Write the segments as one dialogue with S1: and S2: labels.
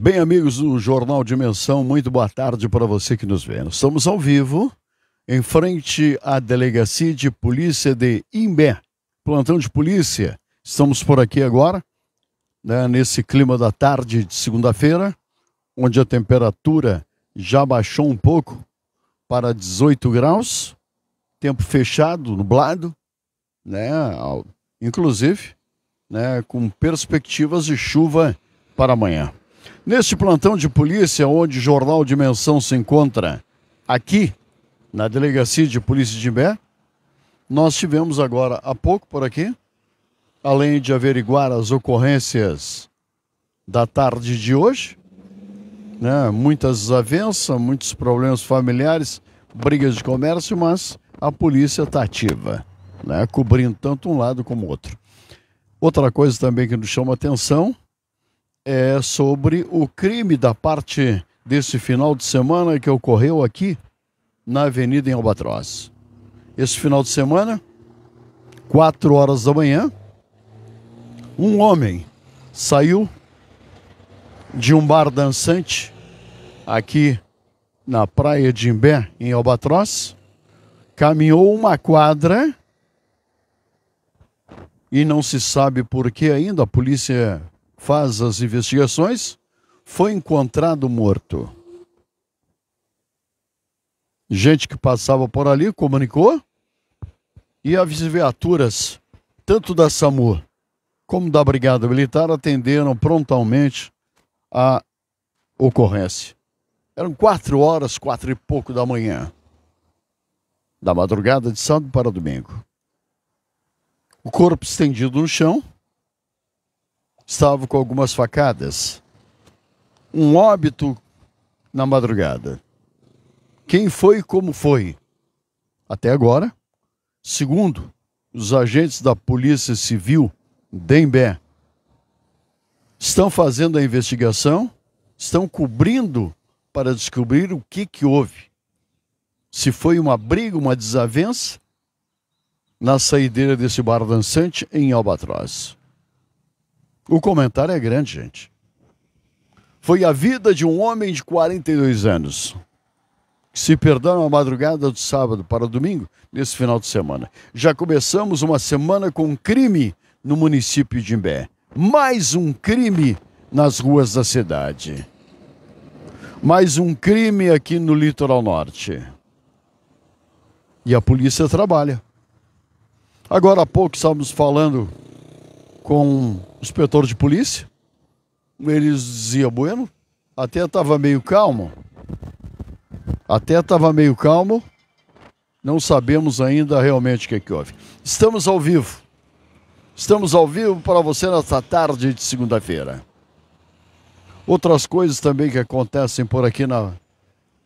S1: Bem, amigos do Jornal Dimensão, muito boa tarde para você que nos vê. Nós estamos ao vivo em frente à Delegacia de Polícia de Imbé, plantão de polícia. Estamos por aqui agora, né, nesse clima da tarde de segunda-feira, onde a temperatura já baixou um pouco para 18 graus, tempo fechado, nublado, né, inclusive né, com perspectivas de chuva para amanhã. Neste plantão de polícia, onde Jornal Dimensão se encontra, aqui na Delegacia de Polícia de Imbé, nós tivemos agora há pouco por aqui, além de averiguar as ocorrências da tarde de hoje, né? muitas desavenças, muitos problemas familiares, brigas de comércio, mas a polícia está ativa, né? cobrindo tanto um lado como o outro. Outra coisa também que nos chama atenção é sobre o crime da parte desse final de semana que ocorreu aqui na Avenida em Albatroz. Esse final de semana, quatro horas da manhã, um homem saiu de um bar dançante aqui na praia de Imbé, em Albatroz, caminhou uma quadra e não se sabe por que ainda a polícia faz as investigações, foi encontrado morto. Gente que passava por ali comunicou e as viaturas, tanto da SAMU como da Brigada Militar, atenderam prontamente a ocorrência. Eram quatro horas, quatro e pouco da manhã, da madrugada de sábado para domingo. O corpo estendido no chão, estava com algumas facadas. Um óbito na madrugada. Quem foi e como foi? Até agora. Segundo, os agentes da Polícia Civil, Dembé, estão fazendo a investigação, estão cobrindo para descobrir o que, que houve. Se foi uma briga, uma desavença na saideira desse bar dançante em Albatroz. O comentário é grande, gente. Foi a vida de um homem de 42 anos que se perdeu na madrugada do sábado para o domingo nesse final de semana. Já começamos uma semana com um crime no município de Imbé. Mais um crime nas ruas da cidade. Mais um crime aqui no litoral norte. E a polícia trabalha. Agora há pouco estávamos falando com o inspetor de polícia. eles dizia, bueno, até estava meio calmo. Até estava meio calmo. Não sabemos ainda realmente o que, é que houve. Estamos ao vivo. Estamos ao vivo para você nesta tarde de segunda-feira. Outras coisas também que acontecem por aqui na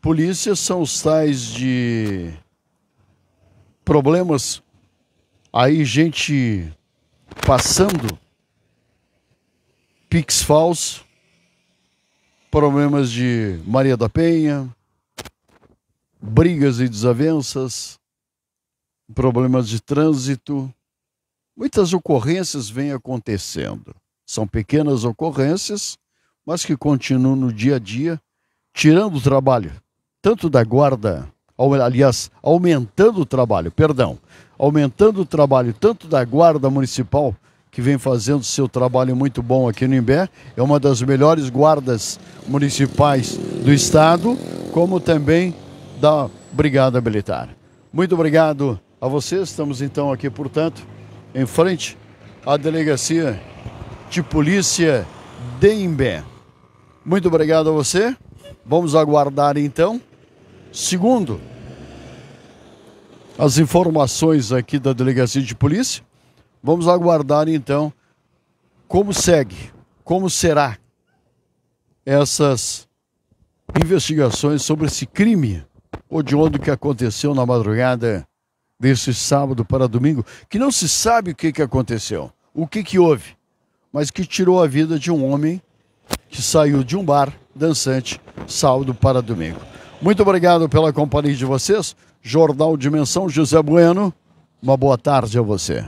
S1: polícia são os tais de problemas. Aí gente passando, Pix falso, problemas de Maria da Penha, brigas e desavenças, problemas de trânsito. Muitas ocorrências vêm acontecendo. São pequenas ocorrências, mas que continuam no dia a dia, tirando o trabalho, tanto da guarda aliás, aumentando o trabalho, perdão, aumentando o trabalho tanto da Guarda Municipal, que vem fazendo seu trabalho muito bom aqui no Imbé, é uma das melhores guardas municipais do estado, como também da Brigada Militar. Muito obrigado a vocês. Estamos então aqui, portanto, em frente à delegacia de polícia de Imbé. Muito obrigado a você. Vamos aguardar então. Segundo, as informações aqui da delegacia de polícia. Vamos aguardar então como segue, como será essas investigações sobre esse crime odioso que aconteceu na madrugada desse sábado para domingo, que não se sabe o que, que aconteceu, o que, que houve, mas que tirou a vida de um homem que saiu de um bar dançante sábado para domingo. Muito obrigado pela companhia de vocês. Jornal Dimensão José Bueno. Uma boa tarde a você.